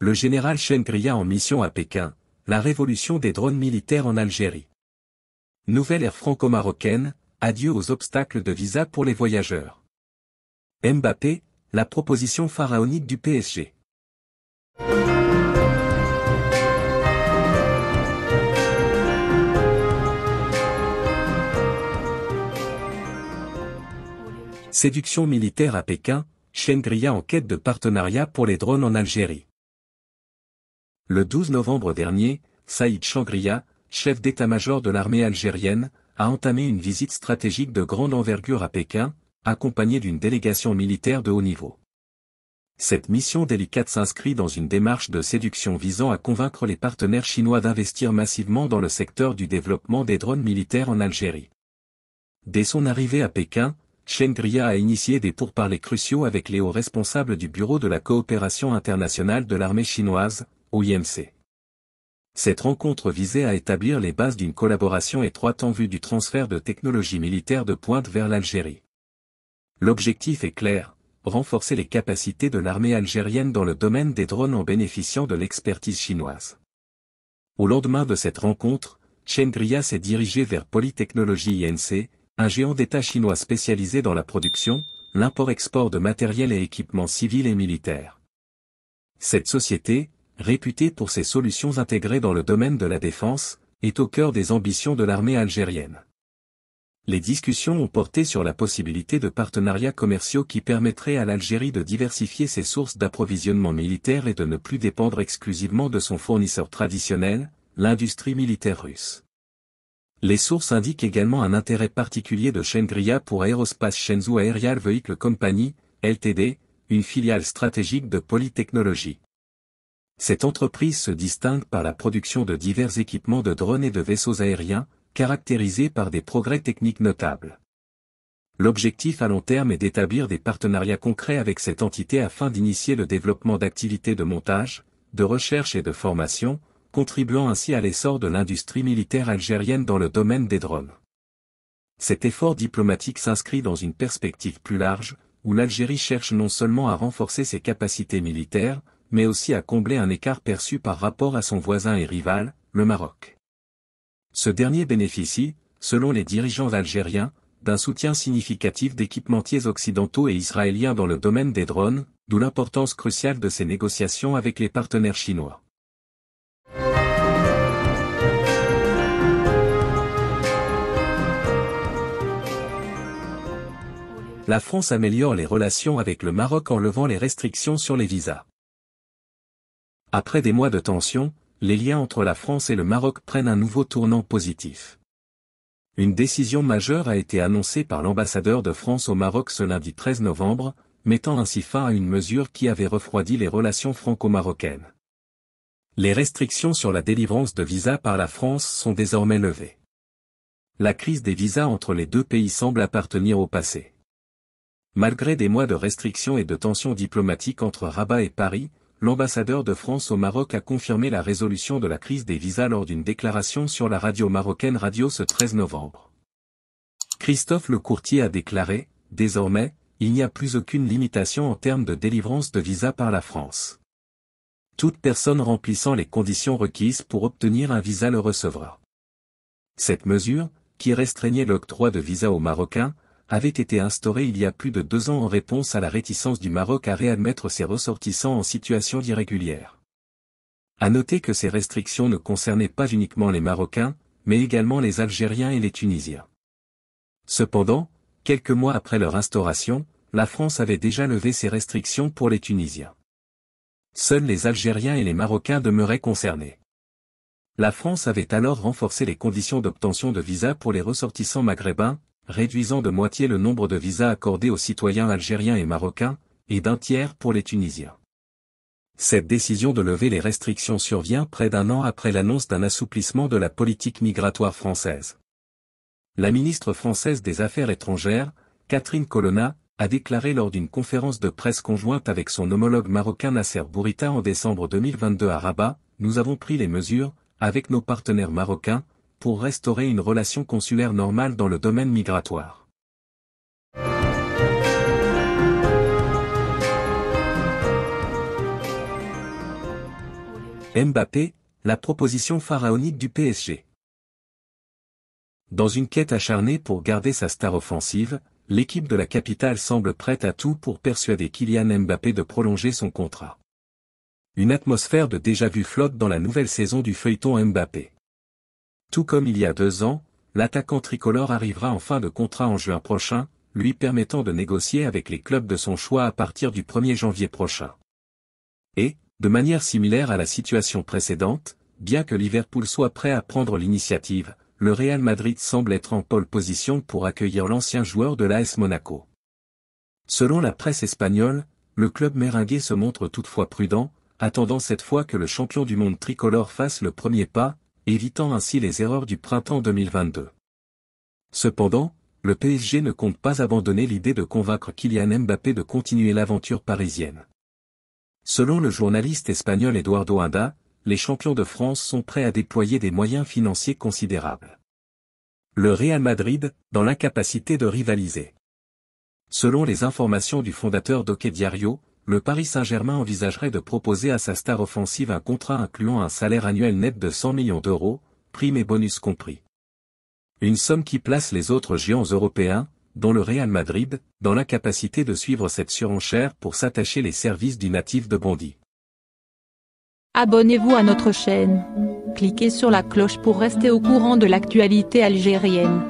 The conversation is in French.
le général Chengria en mission à Pékin, la révolution des drones militaires en Algérie. Nouvelle ère franco-marocaine, adieu aux obstacles de visa pour les voyageurs. Mbappé, la proposition pharaonique du PSG. Séduction militaire à Pékin, Chengria en quête de partenariat pour les drones en Algérie. Le 12 novembre dernier, Saïd Changria, chef d'état-major de l'armée algérienne, a entamé une visite stratégique de grande envergure à Pékin, accompagnée d'une délégation militaire de haut niveau. Cette mission délicate s'inscrit dans une démarche de séduction visant à convaincre les partenaires chinois d'investir massivement dans le secteur du développement des drones militaires en Algérie. Dès son arrivée à Pékin, Chengria a initié des pourparlers cruciaux avec les hauts responsables du Bureau de la coopération internationale de l'armée chinoise, au Cette rencontre visait à établir les bases d'une collaboration étroite en vue du transfert de technologies militaires de pointe vers l'Algérie. L'objectif est clair, renforcer les capacités de l'armée algérienne dans le domaine des drones en bénéficiant de l'expertise chinoise. Au lendemain de cette rencontre, Chengria s'est dirigé vers Polytechnologie INC, un géant d'État chinois spécialisé dans la production, l'import-export de matériel et équipements civils et militaires. Cette société, réputé pour ses solutions intégrées dans le domaine de la défense, est au cœur des ambitions de l'armée algérienne. Les discussions ont porté sur la possibilité de partenariats commerciaux qui permettraient à l'Algérie de diversifier ses sources d'approvisionnement militaire et de ne plus dépendre exclusivement de son fournisseur traditionnel, l'industrie militaire russe. Les sources indiquent également un intérêt particulier de Shengria pour Aerospace Shenzhou Aerial Vehicle Company, LTD, une filiale stratégique de Polytechnologie. Cette entreprise se distingue par la production de divers équipements de drones et de vaisseaux aériens, caractérisés par des progrès techniques notables. L'objectif à long terme est d'établir des partenariats concrets avec cette entité afin d'initier le développement d'activités de montage, de recherche et de formation, contribuant ainsi à l'essor de l'industrie militaire algérienne dans le domaine des drones. Cet effort diplomatique s'inscrit dans une perspective plus large, où l'Algérie cherche non seulement à renforcer ses capacités militaires, mais aussi à combler un écart perçu par rapport à son voisin et rival, le Maroc. Ce dernier bénéficie, selon les dirigeants algériens, d'un soutien significatif d'équipementiers occidentaux et israéliens dans le domaine des drones, d'où l'importance cruciale de ces négociations avec les partenaires chinois. La France améliore les relations avec le Maroc en levant les restrictions sur les visas. Après des mois de tension, les liens entre la France et le Maroc prennent un nouveau tournant positif. Une décision majeure a été annoncée par l'ambassadeur de France au Maroc ce lundi 13 novembre, mettant ainsi fin à une mesure qui avait refroidi les relations franco-marocaines. Les restrictions sur la délivrance de visas par la France sont désormais levées. La crise des visas entre les deux pays semble appartenir au passé. Malgré des mois de restrictions et de tensions diplomatiques entre Rabat et Paris, l'ambassadeur de France au Maroc a confirmé la résolution de la crise des visas lors d'une déclaration sur la radio marocaine Radio ce 13 novembre. Christophe Lecourtier a déclaré, désormais, il n'y a plus aucune limitation en termes de délivrance de visa par la France. Toute personne remplissant les conditions requises pour obtenir un visa le recevra. Cette mesure, qui restreignait l'octroi de visas aux Marocains, avait été instaurée il y a plus de deux ans en réponse à la réticence du Maroc à réadmettre ses ressortissants en situation d'irrégulière. À noter que ces restrictions ne concernaient pas uniquement les Marocains, mais également les Algériens et les Tunisiens. Cependant, quelques mois après leur instauration, la France avait déjà levé ses restrictions pour les Tunisiens. Seuls les Algériens et les Marocains demeuraient concernés. La France avait alors renforcé les conditions d'obtention de visa pour les ressortissants maghrébins, réduisant de moitié le nombre de visas accordés aux citoyens algériens et marocains, et d'un tiers pour les Tunisiens. Cette décision de lever les restrictions survient près d'un an après l'annonce d'un assouplissement de la politique migratoire française. La ministre française des Affaires étrangères, Catherine Colonna, a déclaré lors d'une conférence de presse conjointe avec son homologue marocain Nasser Bourita en décembre 2022 à Rabat, Nous avons pris les mesures, avec nos partenaires marocains, pour restaurer une relation consulaire normale dans le domaine migratoire. Mbappé, la proposition pharaonique du PSG. Dans une quête acharnée pour garder sa star offensive, l'équipe de la capitale semble prête à tout pour persuader Kylian Mbappé de prolonger son contrat. Une atmosphère de déjà-vu flotte dans la nouvelle saison du feuilleton Mbappé. Tout comme il y a deux ans, l'attaquant tricolore arrivera en fin de contrat en juin prochain, lui permettant de négocier avec les clubs de son choix à partir du 1er janvier prochain. Et, de manière similaire à la situation précédente, bien que Liverpool soit prêt à prendre l'initiative, le Real Madrid semble être en pole position pour accueillir l'ancien joueur de l'AS Monaco. Selon la presse espagnole, le club meringué se montre toutefois prudent, attendant cette fois que le champion du monde tricolore fasse le premier pas, évitant ainsi les erreurs du printemps 2022. Cependant, le PSG ne compte pas abandonner l'idée de convaincre Kylian Mbappé de continuer l'aventure parisienne. Selon le journaliste espagnol Eduardo Inda, les champions de France sont prêts à déployer des moyens financiers considérables. Le Real Madrid, dans l'incapacité de rivaliser. Selon les informations du fondateur d'Oke Diario, le Paris Saint-Germain envisagerait de proposer à sa star offensive un contrat incluant un salaire annuel net de 100 millions d'euros, primes et bonus compris. Une somme qui place les autres géants européens, dont le Real Madrid, dans l'incapacité de suivre cette surenchère pour s'attacher les services du natif de Bondy. Abonnez-vous à notre chaîne. Cliquez sur la cloche pour rester au courant de l'actualité algérienne.